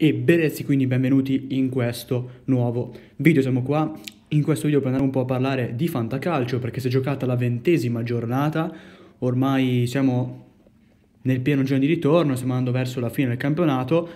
E benessere quindi benvenuti in questo nuovo video, siamo qua in questo video per andare un po' a parlare di fantacalcio perché si è giocata la ventesima giornata, ormai siamo nel pieno giorno di ritorno, stiamo andando verso la fine del campionato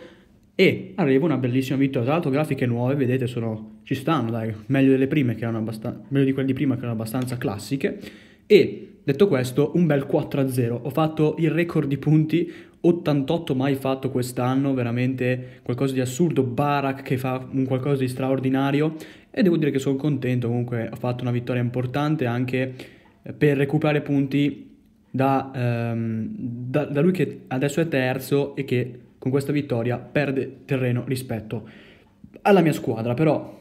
e arriva una bellissima vittoria, tra l'altro grafiche nuove, vedete sono, ci stanno dai, meglio delle prime che erano abbastanza, meglio di quelle di prima che erano abbastanza classiche e detto questo un bel 4-0, ho fatto il record di punti 88 mai fatto quest'anno, veramente qualcosa di assurdo, Barak che fa un qualcosa di straordinario e devo dire che sono contento, comunque ha fatto una vittoria importante anche eh, per recuperare punti da, ehm, da, da lui che adesso è terzo e che con questa vittoria perde terreno rispetto alla mia squadra, però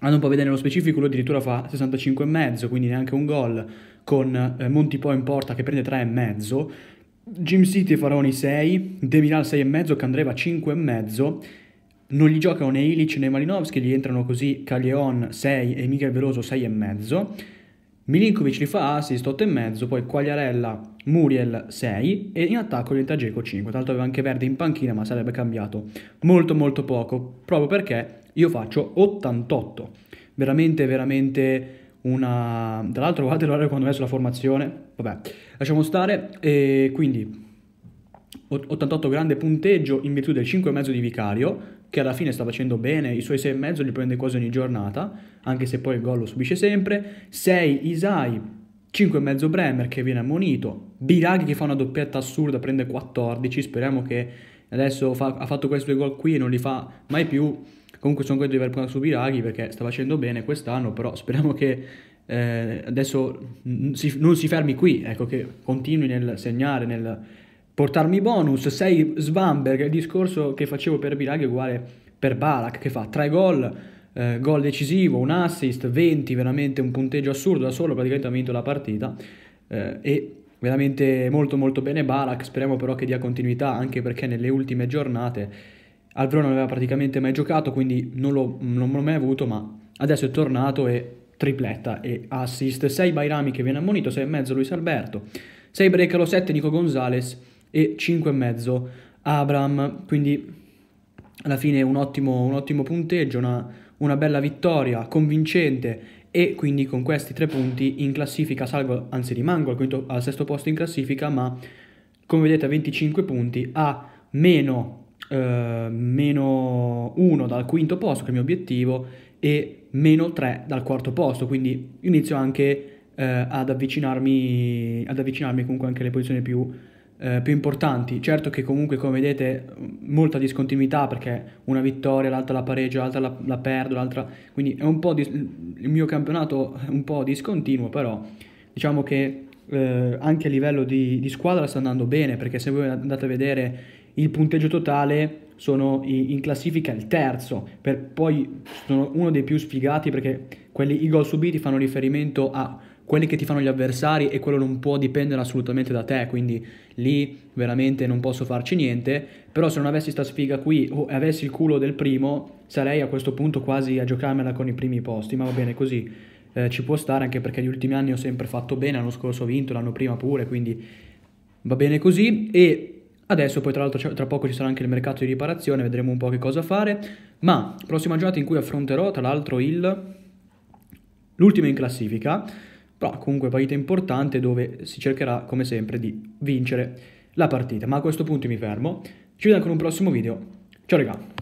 Andando un po' a vedere nello specifico, lui addirittura fa 65,5, quindi neanche un gol, con eh, Montipo in porta che prende 3,5. Jim City e Faraoni 6, Demiral 6,5, Candreva 5,5. Non gli giocano né Ilic né Malinowski, gli entrano così Caglion 6 e Miguel Veloso 6,5. Milinkovic li fa assist 8,5, poi Quagliarella, Muriel 6 e in attacco diventa Geco 5. tanto aveva anche Verde in panchina ma sarebbe cambiato molto molto poco, proprio perché io faccio 88. Veramente, veramente una... Tra l'altro guardate l'orario quando messo la formazione, vabbè, lasciamo stare, e quindi 88 grande punteggio in virtù del 5,5 di Vicario, che alla fine sta facendo bene, i suoi 6,5 li prende quasi ogni giornata, anche se poi il gol lo subisce sempre, 6 Isai, 5,5 Bremer che viene ammonito, Biraghi che fa una doppietta assurda, prende 14, speriamo che adesso fa, ha fatto questi due gol qui e non li fa mai più. Comunque sono contento di aver su Biraghi perché sta facendo bene quest'anno, però speriamo che eh, adesso si, non si fermi qui, ecco, che continui nel segnare, nel portarmi bonus. Sei Svamberg, il discorso che facevo per Biraghi è uguale per Balak che fa 3 gol, eh, gol decisivo, un assist, 20, veramente un punteggio assurdo da solo, praticamente ha vinto la partita. Eh, e veramente molto molto bene Barak, speriamo però che dia continuità anche perché nelle ultime giornate Alvaro non aveva praticamente mai giocato, quindi non l'ho, non l'ho mai avuto, ma adesso è tornato e tripletta e assist, 6 Bairami che viene ammonito, 6,5 Luis Alberto, 6 break allo 7 Nico Gonzalez e 5,5 Abram, quindi alla fine un ottimo, un ottimo punteggio, una, una bella vittoria convincente e quindi con questi tre punti in classifica salgo, anzi rimango al, quinto, al sesto posto in classifica, ma come vedete a 25 punti a meno, eh, meno 1 dal quinto posto, che è il mio obiettivo, e meno 3 dal quarto posto, quindi inizio anche eh, ad, avvicinarmi, ad avvicinarmi comunque anche alle posizioni più eh, più importanti. Certo che comunque, come vedete, molta discontinuità perché una vittoria, l'altra la pareggio, l'altra la, la perdo, l'altra... Quindi è un po' di... il mio campionato è un po' discontinuo, però diciamo che eh, anche a livello di, di, squadra sta andando bene perché se voi andate a vedere il punteggio totale sono in classifica il terzo, per poi sono uno dei più sfigati perché quelli, i gol subiti fanno riferimento a quelli che ti fanno gli avversari e quello non può dipendere assolutamente da te, quindi lì veramente non posso farci niente, però se non avessi sta sfiga qui o avessi il culo del primo, sarei a questo punto quasi a giocarmela con i primi posti, ma va bene così. Eh, ci può stare anche perché gli ultimi anni ho sempre fatto bene, l'anno scorso ho vinto, l'anno prima pure, quindi va bene così e Adesso poi tra l'altro tra poco ci sarà anche il mercato di riparazione, vedremo un po' che cosa fare, ma prossima giornata in cui affronterò tra l'altro il... l'ultimo in classifica, però comunque partita importante dove si cercherà come sempre di vincere la partita. Ma a questo punto mi fermo, ci vediamo con un prossimo video, ciao ragazzi!